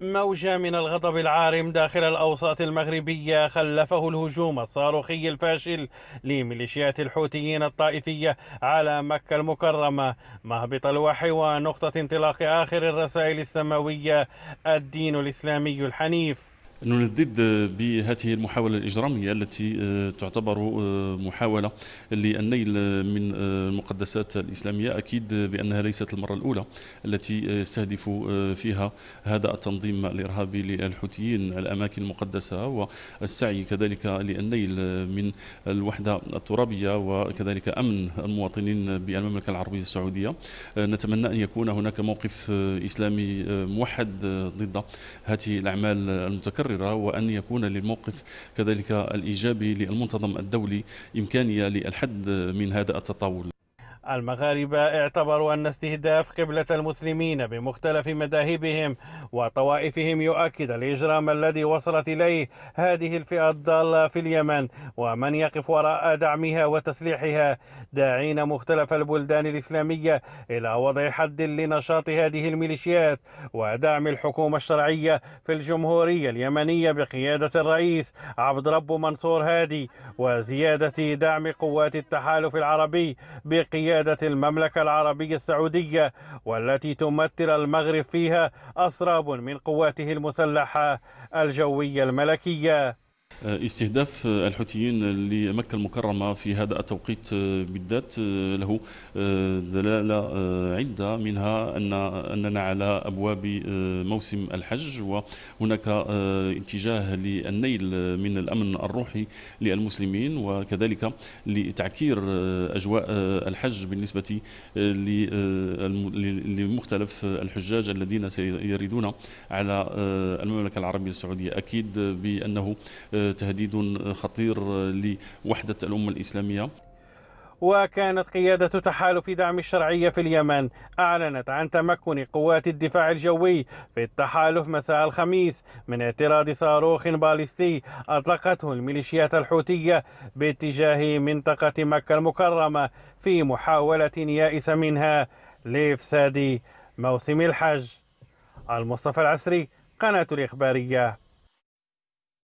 موجة من الغضب العارم داخل الأوساط المغربية خلفه الهجوم الصاروخي الفاشل لميليشيات الحوثيين الطائفية على مكة المكرمة مهبط الوحي ونقطة انطلاق آخر الرسائل السماوية الدين الإسلامي الحنيف نندد بهذه المحاولة الإجرامية التي آه، تعتبر آه، محاولة للنيل من آه، المقدسات الإسلامية أكيد بأنها ليست المرة الأولى التي يستهدف فيها هذا التنظيم الإرهابي للحوثيين الأماكن المقدسة والسعي كذلك للنيل من الوحدة الترابية وكذلك أمن المواطنين بالمملكة العربية السعودية نتمنى أن يكون هناك موقف إسلامي موحد ضد هذه الأعمال المتكررة متكررة وأن يكون للموقف كذلك الإيجابي للمنتظم الدولي إمكانية للحد من هذا التطاول المغاربة اعتبروا أن استهداف قبلة المسلمين بمختلف مذاهبهم وطوائفهم يؤكد الإجرام الذي وصلت إليه هذه الفئة الضالة في اليمن ومن يقف وراء دعمها وتسليحها داعين مختلف البلدان الإسلامية إلى وضع حد لنشاط هذه الميليشيات ودعم الحكومة الشرعية في الجمهورية اليمنية بقيادة الرئيس عبد رب منصور هادي وزيادة دعم قوات التحالف العربي بقيادة بقيادة المملكة العربية السعودية والتي تمثل المغرب فيها أسراب من قواته المسلحة الجوية الملكية آه، استهداف آه، الحوثيين لمكة المكرمة في هذا التوقيت آه، بالذات له دلالة عدة منها أن أننا على أبواب موسم الحج وهناك اتجاه للنيل من الأمن الروحي للمسلمين وكذلك لتعكير أجواء الحج بالنسبة لمختلف الحجاج الذين سيردون على المملكة العربية السعودية أكيد بأنه تهديد خطير لوحدة الأمة الإسلامية وكانت قيادة تحالف دعم الشرعية في اليمن أعلنت عن تمكن قوات الدفاع الجوي في التحالف مساء الخميس من اعتراض صاروخ باليستي أطلقته الميليشيات الحوثية باتجاه منطقة مكة المكرمة في محاولة يائسة منها لإفساد موسم الحج المصطفى العسري قناة الإخبارية